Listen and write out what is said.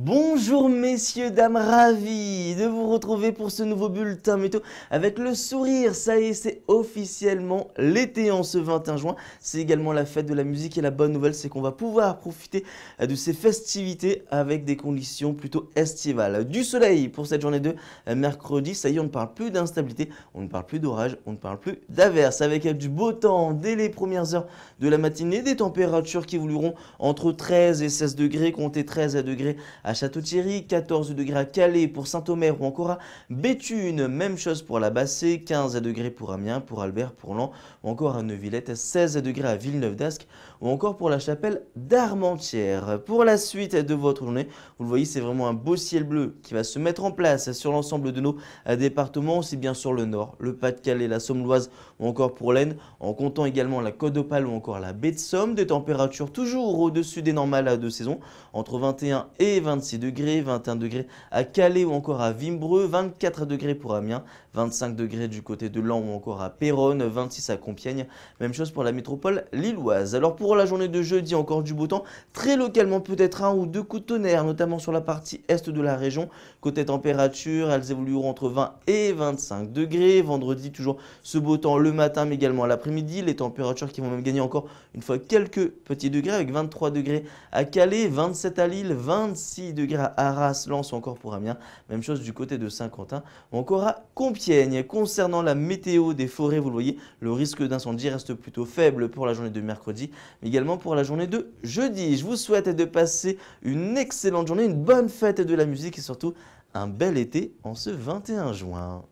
Bonjour messieurs, dames, ravi de vous retrouver pour ce nouveau bulletin météo avec le sourire, ça y est, c'est officiellement l'été en ce 21 juin. C'est également la fête de la musique et la bonne nouvelle, c'est qu'on va pouvoir profiter euh, de ces festivités avec des conditions plutôt estivales. Du soleil pour cette journée de euh, mercredi, ça y est, on ne parle plus d'instabilité, on ne parle plus d'orage, on ne parle plus d'averse. Avec du beau temps dès les premières heures de la matinée, des températures qui évolueront entre 13 et 16 degrés, comptez 13 à degrés à Château-Thierry, 14 degrés à Calais pour Saint-Omer ou encore à Béthune. Même chose pour la Bassée, 15 degrés pour Amiens, pour Albert, pour Lan ou encore à Neuvillette, 16 degrés à Villeneuve d'Ascq ou encore pour la chapelle d'Armentières. Pour la suite de votre journée, vous le voyez, c'est vraiment un beau ciel bleu qui va se mettre en place sur l'ensemble de nos euh, départements, aussi bien sur le nord, le Pas-de-Calais, la Somme-Loise ou encore pour l'Aisne, en comptant également la Côte d'Opale ou encore la baie de Somme, des températures toujours au-dessus des normales de saison, entre 21 et 22. 26 degrés, 21 degrés à Calais ou encore à Vimbreux, 24 degrés pour Amiens, 25 degrés du côté de Lens ou encore à Péronne, 26 à Compiègne. Même chose pour la métropole lilloise. Alors pour la journée de jeudi, encore du beau temps, très localement peut-être un ou deux coups de tonnerre, notamment sur la partie est de la région. Côté température, elles évolueront entre 20 et 25 degrés. Vendredi, toujours ce beau temps le matin, mais également l'après-midi. Les températures qui vont même gagner encore une fois quelques petits degrés, avec 23 degrés à Calais, 27 à Lille, 26 de gras à Arras, Lens encore pour Amiens. Même chose du côté de Saint-Quentin encore à Compiègne. Concernant la météo des forêts, vous le voyez, le risque d'incendie reste plutôt faible pour la journée de mercredi, mais également pour la journée de jeudi. Je vous souhaite de passer une excellente journée, une bonne fête de la musique et surtout un bel été en ce 21 juin.